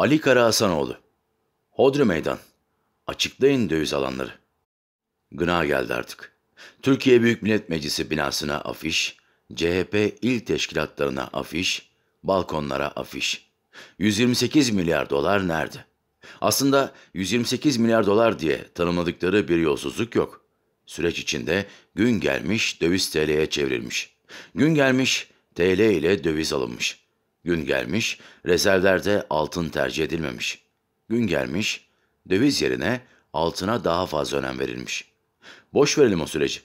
Ali Kara Hasanoğlu. Hodri Meydan. Açıklayın döviz alanları. Gına geldi artık. Türkiye Büyük Millet Meclisi binasına afiş, CHP il teşkilatlarına afiş, balkonlara afiş. 128 milyar dolar nerede? Aslında 128 milyar dolar diye tanımladıkları bir yolsuzluk yok. Süreç içinde gün gelmiş döviz TL'ye çevrilmiş. Gün gelmiş TL ile döviz alınmış. Gün gelmiş, rezervlerde altın tercih edilmemiş. Gün gelmiş, döviz yerine altına daha fazla önem verilmiş. Boş verelim o süreci.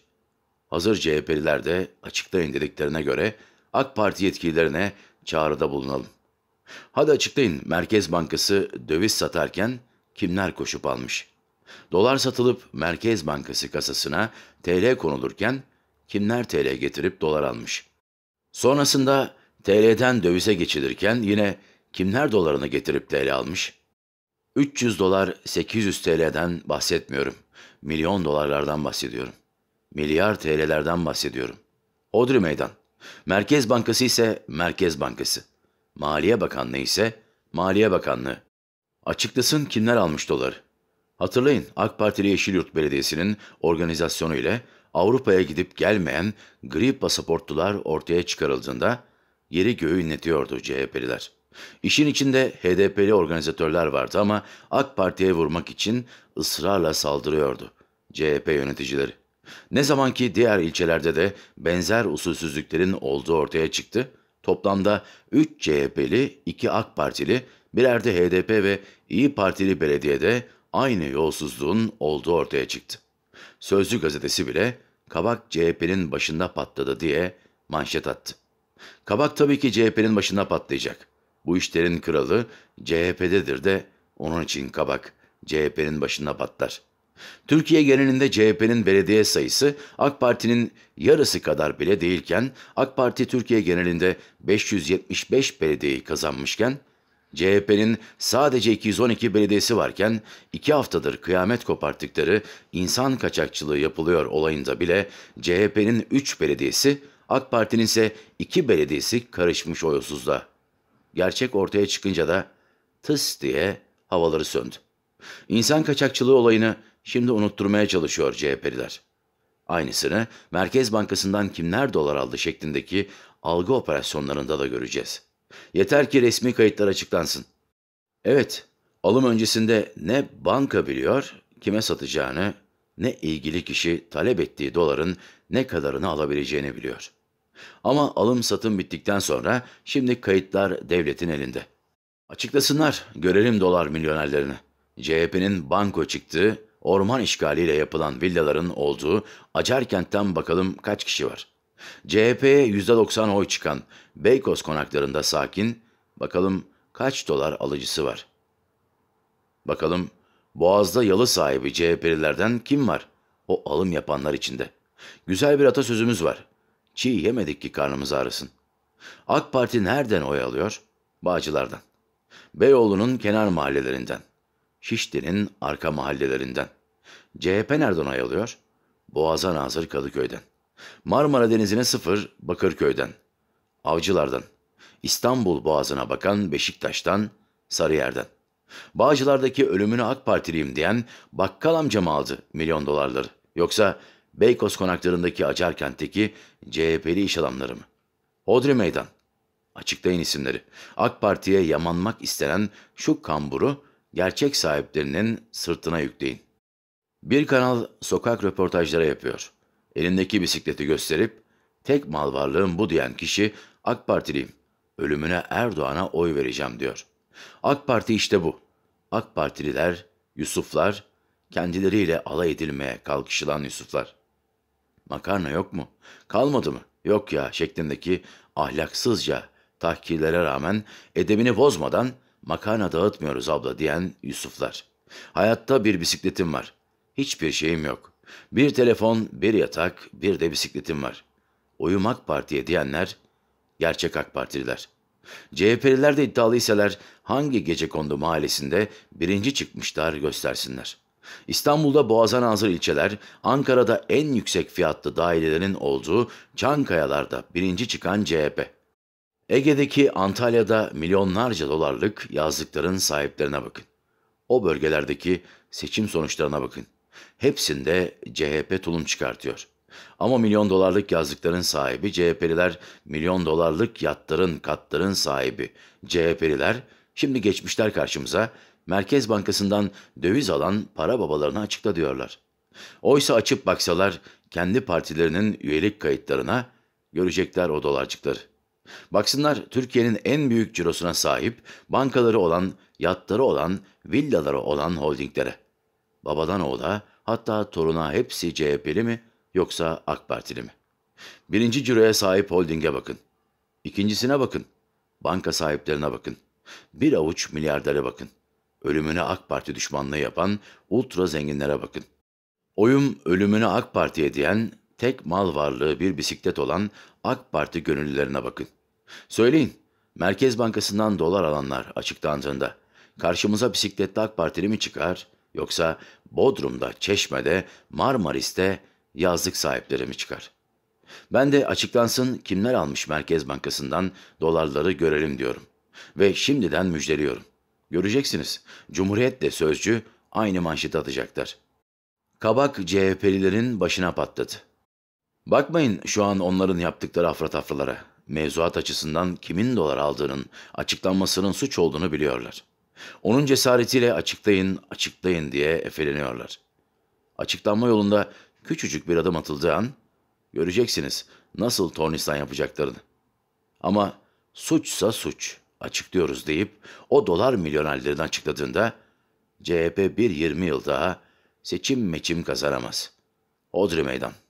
Hazır CHP'liler de açıklayın dediklerine göre AK Parti yetkililerine çağrıda bulunalım. Hadi açıklayın Merkez Bankası döviz satarken kimler koşup almış? Dolar satılıp Merkez Bankası kasasına TL konulurken kimler TL getirip dolar almış? Sonrasında TL'den dövize geçilirken yine kimler dolarını getirip TL almış? 300 dolar 800 TL'den bahsetmiyorum. Milyon dolarlardan bahsediyorum. Milyar TL'lerden bahsediyorum. Odri Meydan. Merkez Bankası ise Merkez Bankası. Maliye Bakanlığı ise Maliye Bakanlığı. Açıklasın kimler almış doları. Hatırlayın AK Partili Yeşilyurt Belediyesi'nin organizasyonu ile Avrupa'ya gidip gelmeyen gri pasaportlular ortaya çıkarıldığında Yeri göğü inletiyordu CHP'liler. İşin içinde HDP'li organizatörler vardı ama AK Parti'ye vurmak için ısrarla saldırıyordu CHP yöneticileri. Ne zaman ki diğer ilçelerde de benzer usulsüzlüklerin olduğu ortaya çıktı, toplamda 3 CHP'li, 2 AK Partili, birer de HDP ve İyi Partili belediyede aynı yolsuzluğun olduğu ortaya çıktı. Sözcü gazetesi bile kabak CHP'nin başında patladı diye manşet attı. Kabak tabii ki CHP'nin başına patlayacak. Bu işlerin kralı CHP'dedir de onun için kabak CHP'nin başına patlar. Türkiye genelinde CHP'nin belediye sayısı AK Parti'nin yarısı kadar bile değilken AK Parti Türkiye genelinde 575 belediyeyi kazanmışken CHP'nin sadece 212 belediyesi varken iki haftadır kıyamet koparttıkları insan kaçakçılığı yapılıyor olayında bile CHP'nin 3 belediyesi AK Parti'nin ise iki belediyesi karışmış oyosuzda. Gerçek ortaya çıkınca da tıs diye havaları söndü. İnsan kaçakçılığı olayını şimdi unutturmaya çalışıyor CHP'liler. Aynısını Merkez Bankası'ndan kimler dolar aldı şeklindeki algı operasyonlarında da göreceğiz. Yeter ki resmi kayıtlar açıklansın. Evet, alım öncesinde ne banka biliyor kime satacağını, ne ilgili kişi talep ettiği doların ne kadarını alabileceğini biliyor. Ama alım satım bittikten sonra şimdi kayıtlar devletin elinde. Açıklasınlar, görelim dolar milyonerlerini. CHP'nin banko çıktığı, orman işgaliyle yapılan villaların olduğu Acarkent'ten bakalım kaç kişi var. CHP'ye %90 oy çıkan Beykoz konaklarında sakin, bakalım kaç dolar alıcısı var. Bakalım Boğaz'da yalı sahibi CHP'lilerden kim var? O alım yapanlar içinde. Güzel bir atasözümüz var. Çiğ yemedik ki karnımız ağrısın. AK Parti nereden oy alıyor? Bağcılardan. Beyoğlu'nun kenar mahallelerinden. Şişli'nin arka mahallelerinden. CHP nereden oy alıyor? Boğaz'a Nazır Kadıköy'den. Marmara Denizi'ne sıfır Bakırköy'den. Avcılardan. İstanbul Boğazı'na bakan Beşiktaş'tan, Sarıyer'den. Bağcılar'daki ölümünü AK Partiliyim diyen bakkal amcam aldı milyon dolarları. Yoksa Beykoz konaklarındaki Acar Kentteki CHP'li iş adamları mı? Hodri Meydan. Açıklayın isimleri. AK Parti'ye yamanmak istenen şu kamburu gerçek sahiplerinin sırtına yükleyin. Bir kanal sokak röportajları yapıyor. Elindeki bisikleti gösterip tek mal varlığım bu diyen kişi AK Partiliyim. Ölümüne Erdoğan'a oy vereceğim diyor. AK Parti işte bu. AK Partililer, Yusuflar, kendileriyle alay edilmeye kalkışılan Yusuflar makarna yok mu? Kalmadı mı? Yok ya şeklindeki ahlaksızca tahkirlere rağmen edebini bozmadan makarna dağıtmıyoruz abla diyen Yusuflar. Hayatta bir bisikletim var. Hiçbir şeyim yok. Bir telefon, bir yatak, bir de bisikletim var. Uyumak Parti'ye diyenler gerçek AK Partililer. CHP'liler de iddialıysalar hangi gece kondu mahallesinde birinci çıkmışlar göstersinler.'' İstanbul'da boğaza nazır ilçeler, Ankara'da en yüksek fiyatlı dairelerin olduğu Çankayalar'da birinci çıkan CHP. Ege'deki Antalya'da milyonlarca dolarlık yazlıkların sahiplerine bakın. O bölgelerdeki seçim sonuçlarına bakın. Hepsinde CHP tulum çıkartıyor. Ama milyon dolarlık yazlıkların sahibi CHP'liler, milyon dolarlık yatların, katların sahibi CHP'liler şimdi geçmişler karşımıza Merkez Bankası'ndan döviz alan para babalarını açıkla diyorlar. Oysa açıp baksalar kendi partilerinin üyelik kayıtlarına görecekler o dolarcıkları. Baksınlar Türkiye'nin en büyük cirosuna sahip, bankaları olan, yatları olan, villaları olan holdinglere. Babadan oğula, hatta toruna hepsi CHP'li mi yoksa AK Partili mi? Birinci ciroya sahip holdinge bakın. İkincisine bakın. Banka sahiplerine bakın. Bir avuç milyardere bakın.'' Ölümünü AK Parti düşmanlığı yapan ultra zenginlere bakın. Oyum ölümünü AK Parti'ye diyen tek mal varlığı bir bisiklet olan AK Parti gönüllülerine bakın. Söyleyin, Merkez Bankası'ndan dolar alanlar açıklandığında karşımıza bisikletli AK Partili mi çıkar yoksa Bodrum'da, Çeşme'de, Marmaris'te yazlık sahipleri mi çıkar? Ben de açıklansın kimler almış Merkez Bankası'ndan dolarları görelim diyorum ve şimdiden müjdeliyorum. Göreceksiniz. Cumhuriyet de sözcü aynı manşet atacaklar. Kabak CHP'lilerin başına patladı. Bakmayın şu an onların yaptıkları afra tafralara. Mevzuat açısından kimin dolar aldığının, açıklanmasının suç olduğunu biliyorlar. Onun cesaretiyle açıklayın, açıklayın diye efeleniyorlar. Açıklanma yolunda küçücük bir adım atıldığı an göreceksiniz nasıl tornistan yapacaklarını. Ama suçsa suç açıklıyoruz deyip o dolar milyonerlerini açıkladığında CHP bir 20 yıl daha seçim meçim kazanamaz. Odri meydan.